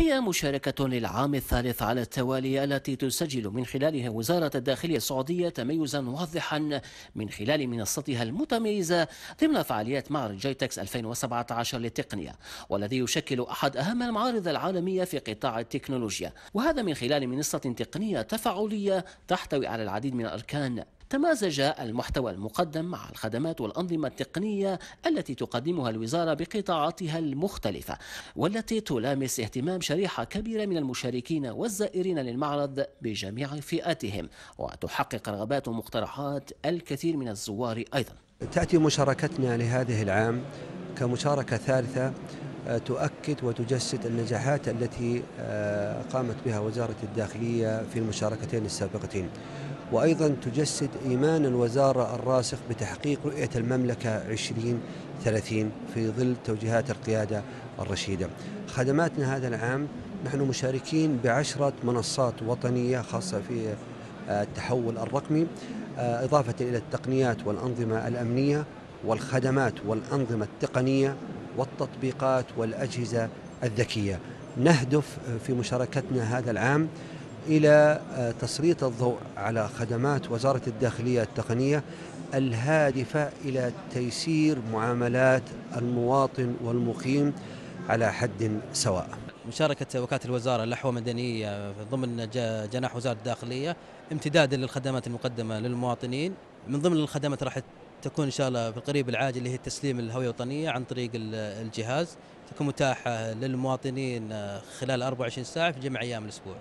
هي مشاركة للعام الثالث على التوالي التي تسجل من خلالها وزارة الداخلية السعودية تميزا واضحا من خلال منصتها المتميزة ضمن فعاليات معرض جايتكس 2017 للتقنية والذي يشكل أحد أهم المعارض العالمية في قطاع التكنولوجيا وهذا من خلال منصة تقنية تفاعلية تحتوي على العديد من الأركان تمازج المحتوى المقدم مع الخدمات والأنظمة التقنية التي تقدمها الوزارة بقطاعاتها المختلفة والتي تلامس اهتمام شريحة كبيرة من المشاركين والزائرين للمعرض بجميع فئاتهم وتحقق رغبات ومقترحات الكثير من الزوار أيضا تأتي مشاركتنا لهذه العام كمشاركة ثالثة آه، تؤكد وتجسد النجاحات التي آه، قامت بها وزارة الداخلية في المشاركتين السابقتين وأيضا تجسد إيمان الوزارة الراسخ بتحقيق رؤية المملكة 2030 في ظل توجيهات القيادة الرشيدة خدماتنا هذا العام نحن مشاركين بعشرة منصات وطنية خاصة في آه، التحول الرقمي آه، إضافة إلى التقنيات والأنظمة الأمنية والخدمات والأنظمة التقنية والتطبيقات والأجهزة الذكية نهدف في مشاركتنا هذا العام إلى آه، تسليط الضوء على خدمات وزارة الداخلية التقنية الهادفة إلى تيسير معاملات المواطن والمقيم على حد سواء مشاركة وكالة الوزارة اللحوة مدنية ضمن جناح وزارة الداخلية امتدادا للخدمات المقدمة للمواطنين من ضمن الخدمات راح تكون ان شاء الله في القريب العاجل اللي هي تسليم الهويه الوطنيه عن طريق الجهاز تكون متاحه للمواطنين آه، خلال 24 ساعه في جميع ايام الاسبوع.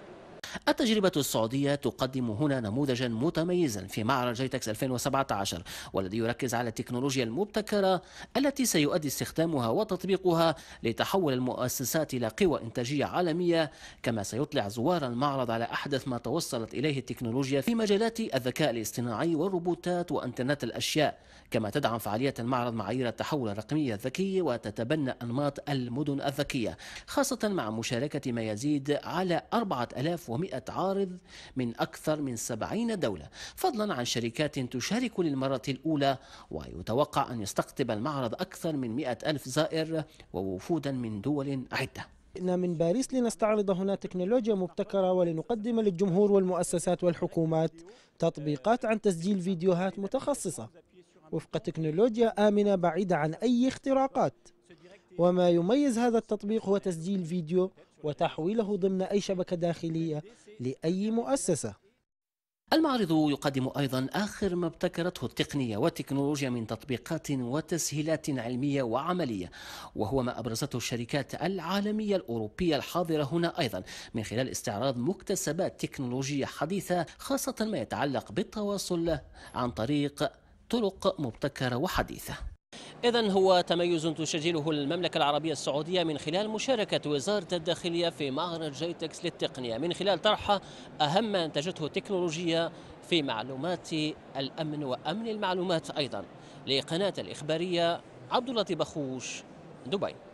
التجربة السعودية تقدم هنا نموذجا متميزا في معرض جيتكس 2017 والذي يركز على التكنولوجيا المبتكرة التي سيؤدي استخدامها وتطبيقها لتحول المؤسسات إلى قوى إنتاجية عالمية كما سيطلع زوار المعرض على أحدث ما توصلت إليه التكنولوجيا في مجالات الذكاء الاصطناعي والروبوتات وإنترنت الأشياء كما تدعم فعالية المعرض معايير التحول الرقمي الذكي وتتبنى أنماط المدن الذكية خاصة مع مشاركة ما يزيد على 4000 ومئة عارض من أكثر من 70 دولة فضلا عن شركات تشارك للمرة الأولى ويتوقع أن يستقطب المعرض أكثر من مئة ألف زائر ووفودا من دول عدة جئنا من باريس لنستعرض هنا تكنولوجيا مبتكرة ولنقدم للجمهور والمؤسسات والحكومات تطبيقات عن تسجيل فيديوهات متخصصة وفق تكنولوجيا آمنة بعيدة عن أي اختراقات وما يميز هذا التطبيق هو تسجيل فيديو وتحويله ضمن أي شبكة داخلية لأي مؤسسة المعرض يقدم أيضا آخر ما ابتكرته التقنية والتكنولوجيا من تطبيقات وتسهيلات علمية وعملية وهو ما أبرزته الشركات العالمية الأوروبية الحاضرة هنا أيضا من خلال استعراض مكتسبات تكنولوجية حديثة خاصة ما يتعلق بالتواصل عن طريق طرق مبتكرة وحديثة إذا هو تميز تسجله المملكة العربية السعودية من خلال مشاركة وزارة الداخلية في معرض جيتكس للتقنية من خلال طرح أهم ما أنتجته التكنولوجيا في معلومات الأمن وأمن المعلومات أيضا لقناة الإخبارية عبد اللطيف بخوش دبي